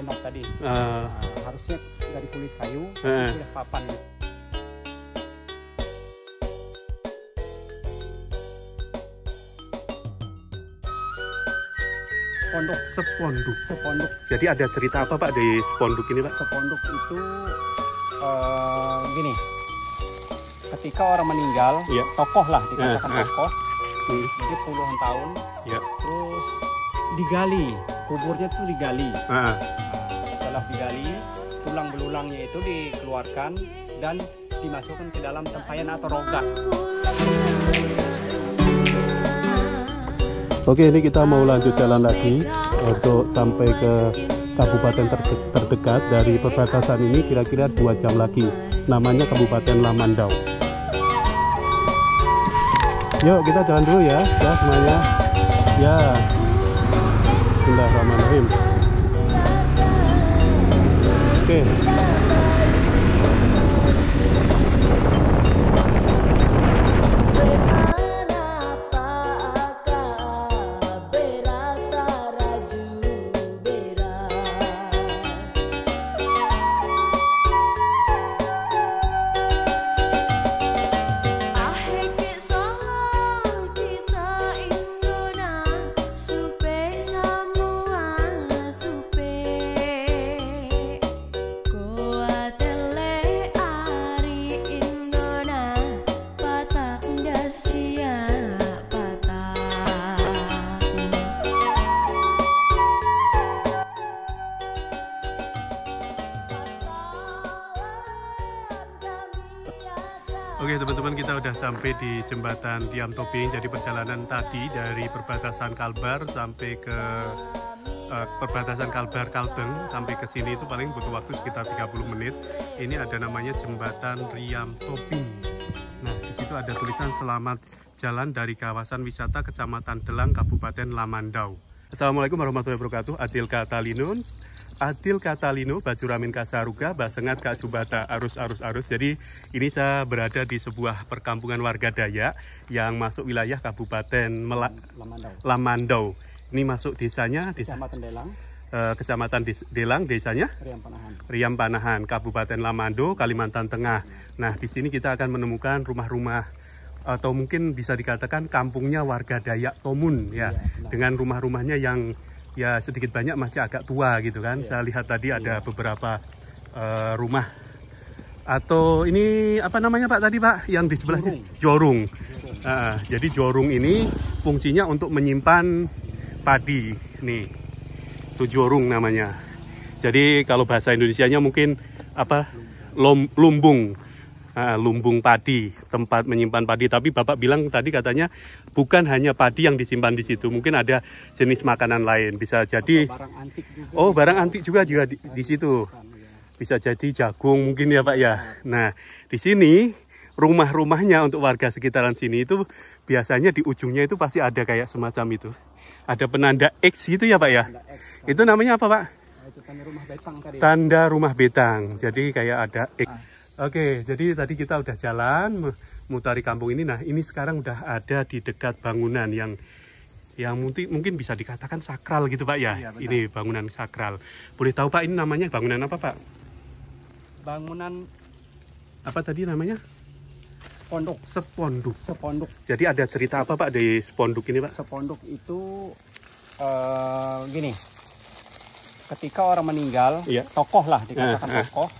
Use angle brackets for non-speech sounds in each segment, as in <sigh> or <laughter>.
renov tadi. Uh. Nah, harusnya dari kulit kayu, uh. Eh. kulit papan sepondok sepondok sepondok. Jadi ada cerita apa Pak di sepondok ini Pak? Sepondok itu uh, gini, ketika orang meninggal, yeah. tokoh lah dikatakan uh, uh. tokoh, hmm. jadi puluhan tahun, yeah. terus digali kuburnya itu digali. Uh. Nah, setelah digali, tulang belulangnya itu dikeluarkan dan dimasukkan ke dalam tempayan atau rogat. Oke, ini kita mau lanjut jalan lagi untuk sampai ke kabupaten terde terdekat dari perbatasan ini kira-kira dua jam lagi. Namanya Kabupaten Lamandau. Yuk, kita jalan dulu ya, ya semuanya. Ya. Bismillahirrahmanirrahim. Oke. Okay. sampai di jembatan Tiam Tobing. Jadi perjalanan tadi dari perbatasan Kalbar sampai ke uh, perbatasan Kalbar Kalteng sampai ke sini itu paling butuh waktu sekitar 30 menit. Ini ada namanya jembatan Riam Tobing. Nah, di situ ada tulisan selamat jalan dari kawasan wisata Kecamatan Delang Kabupaten Lamandau. Assalamualaikum warahmatullahi wabarakatuh. Adil Katalinun. Adil Catalino, Bajuramin Kasaruga, Basengat Kacubata, arus-arus-arus. Jadi ini saya berada di sebuah perkampungan warga Dayak yang masuk wilayah Kabupaten Mela Lamandau. Lamandau. Ini masuk desanya, desa Kecamatan Delang. Eh, Kecamatan Des Delang, desanya Riam Panahan. Riam Panahan, Kabupaten Lamando, Kalimantan Tengah. Nah, di sini kita akan menemukan rumah-rumah atau mungkin bisa dikatakan kampungnya warga Dayak Tomun ya, ya dengan rumah-rumahnya yang ya sedikit banyak masih agak tua gitu kan. Iya. Saya lihat tadi ada iya. beberapa uh, rumah atau ini apa namanya Pak tadi Pak yang di sebelah sini jorung. jorung. Uh, jadi jorung ini fungsinya untuk menyimpan padi nih. Itu jorung namanya. Jadi kalau bahasa Indonesia-nya mungkin apa? Lom, lumbung. Ah, lumbung padi, tempat menyimpan padi. Tapi Bapak bilang tadi katanya bukan hanya padi yang disimpan di situ, mungkin ada jenis makanan lain. Bisa jadi barang antik juga. Oh, barang antik juga juga di, di situ. Bisa jadi jagung mungkin ya, Pak ya. Nah, di sini rumah-rumahnya untuk warga sekitaran sini itu biasanya di ujungnya itu pasti ada kayak semacam itu. Ada penanda X gitu ya, Pak ya. itu namanya apa, Pak? Nah, tanda rumah betang Tanda rumah betang. Jadi kayak ada X. Ah. Oke, jadi tadi kita udah jalan mutari kampung ini. Nah, ini sekarang udah ada di dekat bangunan yang yang mungkin mungkin bisa dikatakan sakral gitu Pak ya. Iya, ini bangunan sakral. Boleh tahu Pak ini namanya bangunan apa Pak? Bangunan apa tadi namanya? Sepondok. Seponduk. Seponduk. Jadi ada cerita apa Pak di Seponduk ini Pak? Seponduk itu uh, gini. Ketika orang meninggal, iya. tokoh lah dikatakan eh, eh. tokoh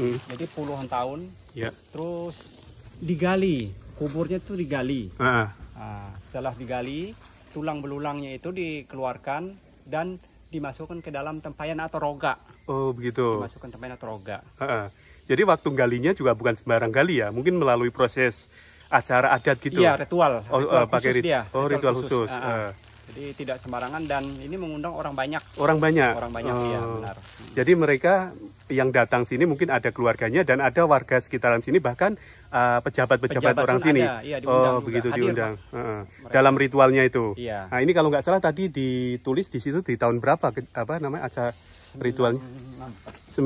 hmm. jadi puluhan tahun ya. terus digali kuburnya itu digali ah. Nah, setelah digali tulang belulangnya itu dikeluarkan dan dimasukkan ke dalam tempayan atau roga oh begitu dimasukkan tempayan atau roga ah. jadi waktu galinya juga bukan sembarang gali ya mungkin melalui proses acara adat gitu ya ritual, ritual oh, uh, pakai rit dia. oh ritual, ritual khusus, khusus. Ah. Ah. Jadi tidak sembarangan dan ini mengundang orang banyak. Orang banyak. Orang banyak iya, oh. ya benar. Jadi mereka yang datang sini mungkin ada keluarganya dan ada warga sekitaran sini bahkan eh, pejabat-pejabat uh, orang orang sini. iya, diundang oh juga. begitu Hadir, diundang. Uh, dalam ritualnya itu. Iya. Nah ini kalau nggak salah tadi ditulis di situ di tahun berapa apa namanya acara ritualnya? 96.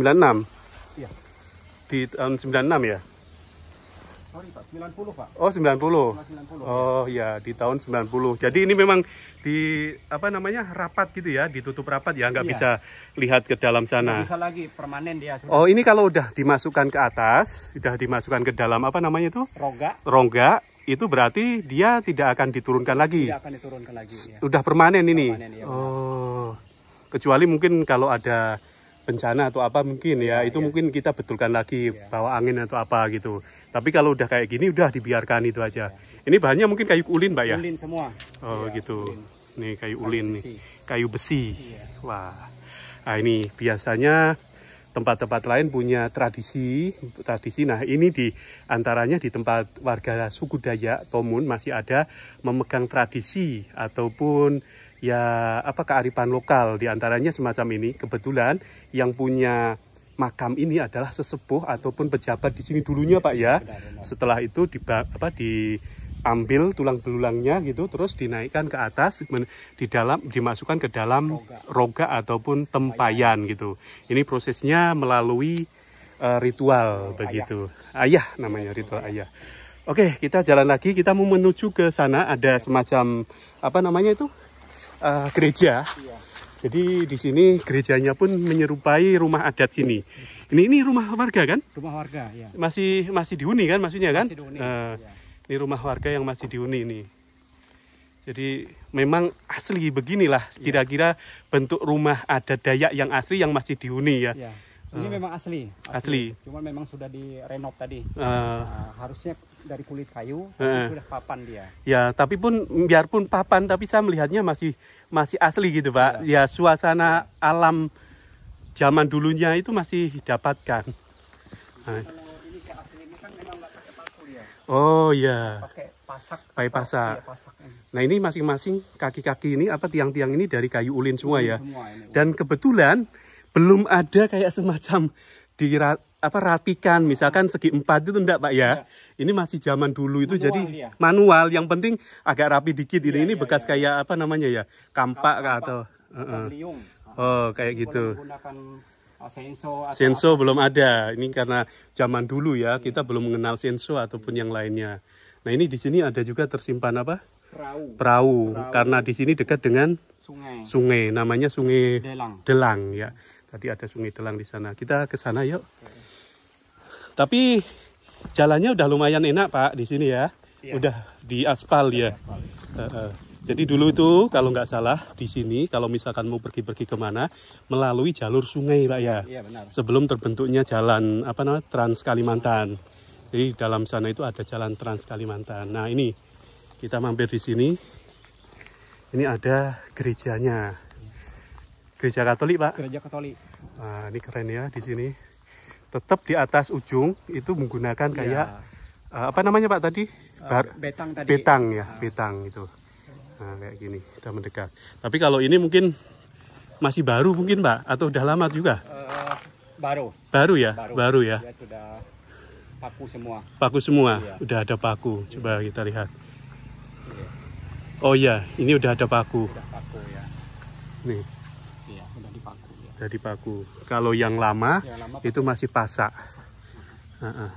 96. Iya. Di tahun 96 ya. Sorry, Pak. 90, Pak. Oh, 90. 90 oh, ya. ya, di tahun 90. Jadi ini memang di apa namanya rapat gitu ya ditutup rapat ya nggak iya. bisa lihat ke dalam sana bisa lagi permanen dia sudah. oh ini kalau udah dimasukkan ke atas sudah dimasukkan ke dalam apa namanya itu rongga rongga itu berarti dia tidak akan diturunkan lagi tidak akan diturunkan lagi ya. udah permanen ini permanen, ya, oh kecuali mungkin kalau ada bencana atau apa mungkin ya, ya itu ya. mungkin kita betulkan lagi ya. bawa angin atau apa gitu tapi kalau udah kayak gini udah dibiarkan itu aja ya. ini bahannya mungkin kayu ulin mbak ya ulin semua oh ya, gitu ulin nih kayu ulin nih kayu besi iya. wah nah ini biasanya tempat-tempat lain punya tradisi tradisi nah ini di antaranya di tempat warga suku Dayak Tomun masih ada memegang tradisi ataupun ya apa kearifan lokal di antaranya semacam ini kebetulan yang punya makam ini adalah sesepuh ataupun pejabat di sini dulunya Pak ya. Iya, Setelah itu di apa di ambil tulang belulangnya gitu terus dinaikkan ke atas di dalam dimasukkan ke dalam roga, ataupun tempayan gitu. Ini prosesnya melalui uh, ritual oh, begitu. Ayah, ayah namanya ritual ayah. Oke, kita jalan lagi. Kita mau menuju ke sana ada semacam apa namanya itu? Uh, gereja. Iya. Jadi di sini gerejanya pun menyerupai rumah adat sini. Ini ini rumah warga kan? Rumah warga, ya. Masih masih dihuni kan maksudnya kan? dihuni. Uh, ya ini rumah warga yang masih dihuni ini. Jadi memang asli beginilah iya. kira-kira ya. bentuk rumah ada Dayak yang asli yang masih dihuni ya. ya. Ini uh, memang asli, asli. Asli. Cuman memang sudah direnov tadi. Uh, Nah, harusnya dari kulit kayu uh, eh. sudah papan dia. Ya, tapi pun biarpun papan tapi saya melihatnya masih masih asli gitu, Pak. Ya, ya suasana alam zaman dulunya itu masih didapatkan. Nah. Oh iya. Pakai pasak. Pakai pasak. Iya, pasak iya. Nah ini masing-masing kaki-kaki ini apa tiang-tiang ini dari kayu ulin semua ulin ya. Semua ini, Dan kebetulan belum ada kayak semacam di apa rapikan misalkan segi empat itu enggak pak ya, ya. ini masih zaman dulu itu manual, jadi ya. manual yang penting agak rapi dikit ini ya, ini ya, bekas ya. kayak apa namanya ya kampak, kampak atau kampak, uh -uh. oh kayak gitu Oh, senso, atau senso apa? belum ada. Ini karena zaman dulu ya, kita belum mengenal senso ataupun hmm. yang lainnya. Nah, ini di sini ada juga tersimpan apa? Perahu. Perahu, Perahu. karena di sini dekat dengan sungai. Sungai namanya Sungai Delang. Delang ya. Tadi ada Sungai Delang di sana. Kita ke sana yuk. Okay. Tapi jalannya udah lumayan enak, Pak, di sini ya. Iya. Udah di ya. Aspal, ya. Uh -uh. Jadi dulu itu kalau nggak salah di sini kalau misalkan mau pergi-pergi kemana melalui jalur sungai pak ya. Iya benar. Sebelum terbentuknya jalan apa namanya Trans Kalimantan. Jadi dalam sana itu ada jalan Trans Kalimantan. Nah ini kita mampir di sini. Ini ada gerejanya. Gereja Katolik pak. Gereja Katolik. Nah, ini keren ya di sini. Tetap di atas ujung itu menggunakan iya. kayak ya. apa namanya pak tadi? Uh, betang tadi. Betang ya, ah. betang itu. Nah, kayak gini, udah mendekat. Tapi kalau ini mungkin masih baru mungkin, Pak, atau udah lama juga? Uh, baru. Baru ya? Baru, baru ya. sudah paku semua. Paku semua. Iya. Udah ada paku. Coba iya. kita lihat. Iya. Oh iya, ini udah ada paku. Udah paku ya. Nih. Iya, udah dipaku ya. Udah dipaku. Kalau yang lama, yang lama itu masih pasak. Uh -uh.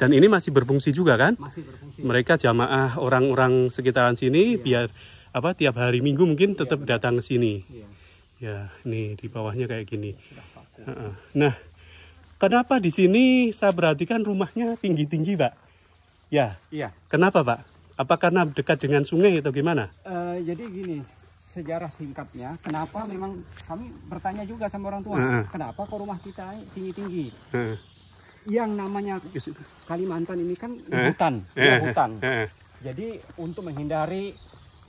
Dan ini masih berfungsi juga kan? Masih berfungsi. Mereka jamaah orang-orang sekitaran sini iya. biar apa tiap hari Minggu mungkin iya, tetap iya, datang ke sini. Iya. Ya, nih di bawahnya kayak gini. Nah, kenapa di sini saya perhatikan rumahnya tinggi-tinggi, Pak? Ya. Iya. Kenapa, Pak? Apa karena dekat dengan sungai atau gimana? Uh, jadi gini, sejarah singkatnya, kenapa memang kami bertanya juga sama orang tua, uh -uh. kenapa kok rumah kita tinggi-tinggi? Uh -uh yang namanya Kalimantan ini kan eh? hutan, eh? Ya, hutan. Eh? eh? Jadi untuk menghindari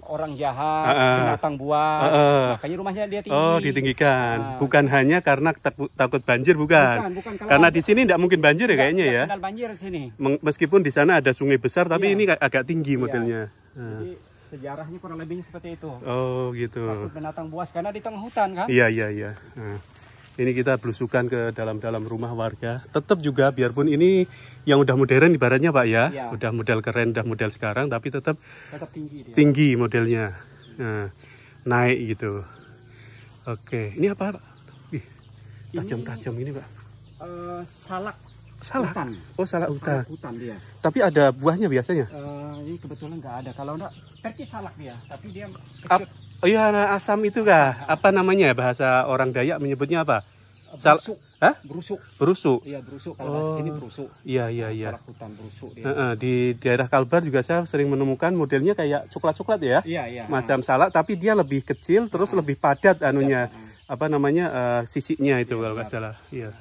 orang jahat, uh, uh, binatang buas, uh, uh, makanya rumahnya dia tinggi. Oh, ditinggikan. Uh. Bukan hanya karena takut banjir, bukan. bukan, bukan. karena di sini tidak mungkin banjir ya kayaknya ya. banjir sini. Meskipun di sana ada sungai besar, tapi yeah. ini agak tinggi yeah. modelnya. Uh. Jadi sejarahnya kurang lebihnya seperti itu. Oh, gitu. Takut binatang buas karena di tengah hutan kan? Iya, iya, iya. Uh. Ini kita belusukan ke dalam-dalam rumah warga. Tetap juga biarpun ini yang udah modern ibaratnya Pak ya, ya. udah model keren, udah model sekarang, tapi tetap, tetap tinggi, dia. tinggi modelnya, nah, naik gitu. Oke, ini apa Tajam-tajam ini, Pak? Uh, salak salah hutan. oh salak hutan hutan dia tapi ada buahnya biasanya uh, ini kebetulan nggak ada kalau enggak perki salak dia tapi dia kecil. Oh iya asam itu kah? Apa namanya bahasa orang Dayak menyebutnya apa? Sal berusuk. Hah? Berusuk. Berusuk. Iya, berusuk. Kalau oh. sini berusuk. Iya, iya, iya. Salak hutan berusuk dia. di daerah Kalbar juga saya sering menemukan modelnya kayak coklat-coklat ya. Iya, iya. Macam salak tapi dia lebih kecil terus nah. lebih padat anunya. Nah. Apa namanya? Uh, eh, sisinya itu ya, kalau nggak salah. Iya.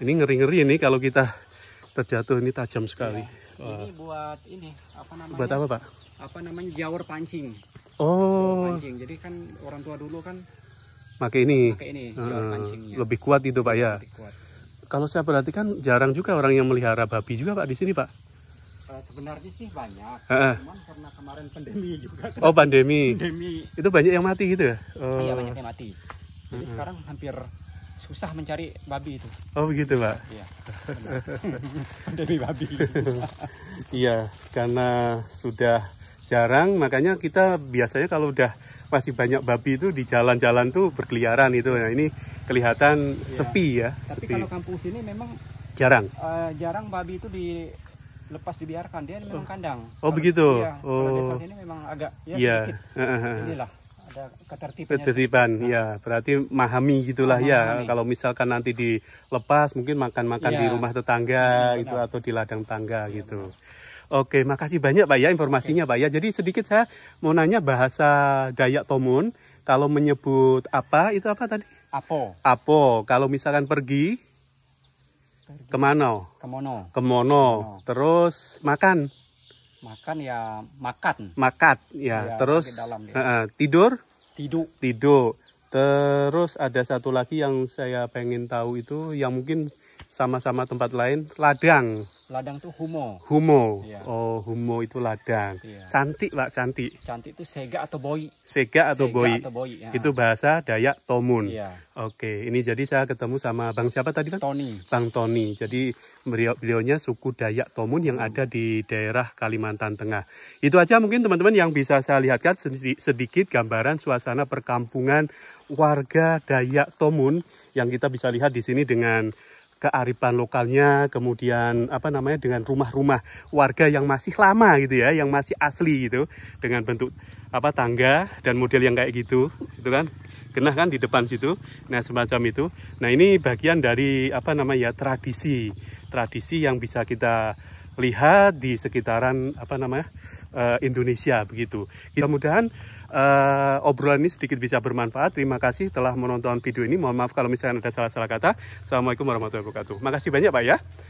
Ini ngeri-ngeri ini kalau kita terjatuh ini tajam sekali. Ya. Ini buat ini apa namanya? Buat apa, Pak? Apa namanya? Jawar pancing oh pancing jadi kan orang tua dulu kan pakai ini, Maka ini uh, lebih kuat itu pak ya lebih kuat. kalau saya perhatikan jarang juga orang yang melihara babi juga pak di sini pak uh, sebenarnya sih banyak uh, cuman karena kemarin pandemi juga kan. oh pandemi pandemi itu banyak yang mati gitu ya iya, oh. iya banyak yang mati jadi uh, sekarang hampir susah mencari babi itu oh begitu pak iya <laughs> pandemi babi <laughs> iya karena sudah jarang makanya kita biasanya kalau udah masih banyak babi itu di jalan-jalan tuh berkeliaran itu nah ini kelihatan ya. sepi ya tapi sepi. kalau kampung sini memang jarang uh, jarang babi itu di lepas dibiarkan dia memang oh. kandang oh kalau, begitu dia, ya, oh kalau desa sini memang agak ya ya. sedikit inilah ada ketertiban ketertiban ya berarti memahami gitulah oh, ya mahami. kalau misalkan nanti dilepas mungkin makan-makan ya. di rumah tetangga ya, gitu atau di ladang tangga ya, gitu benar. Oke, makasih banyak Pak ya informasinya Pak ya. Jadi sedikit saya mau nanya bahasa Dayak Tomun, kalau menyebut apa itu apa tadi? Apo. Apo. Kalau misalkan pergi, pergi. kemana? Kemono. Kemono. Kemono. Terus makan. Makan ya makan. Makat ya. ya Terus dalam, ya. Uh, tidur. Tidur. Tidur. Terus ada satu lagi yang saya pengen tahu itu yang mungkin sama-sama tempat lain ladang. Ladang tuh humo. Humo. Iya. Oh, humo itu ladang. Iya. Cantik, Pak, cantik. Cantik itu sega atau boy. Sega atau sega boi. Atau boi ya. Itu bahasa Dayak Tomun. Iya. Oke, ini jadi saya ketemu sama Bang siapa tadi, Bang? Tony. Bang Tony. Jadi beliau beliaunya suku Dayak Tomun yang hmm. ada di daerah Kalimantan Tengah. Itu aja mungkin teman-teman yang bisa saya lihatkan sedikit gambaran suasana perkampungan warga Dayak Tomun yang kita bisa lihat di sini dengan kearifan lokalnya, kemudian apa namanya dengan rumah-rumah warga yang masih lama gitu ya, yang masih asli gitu dengan bentuk apa tangga dan model yang kayak gitu, itu kan genah kan di depan situ. Nah semacam itu. Nah ini bagian dari apa namanya tradisi, tradisi yang bisa kita lihat di sekitaran apa namanya eh, Indonesia begitu. Mudah-mudahan uh, obrolan ini sedikit bisa bermanfaat. Terima kasih telah menonton video ini. Mohon maaf kalau misalnya ada salah-salah kata. Assalamualaikum warahmatullahi wabarakatuh. Makasih banyak Pak ya.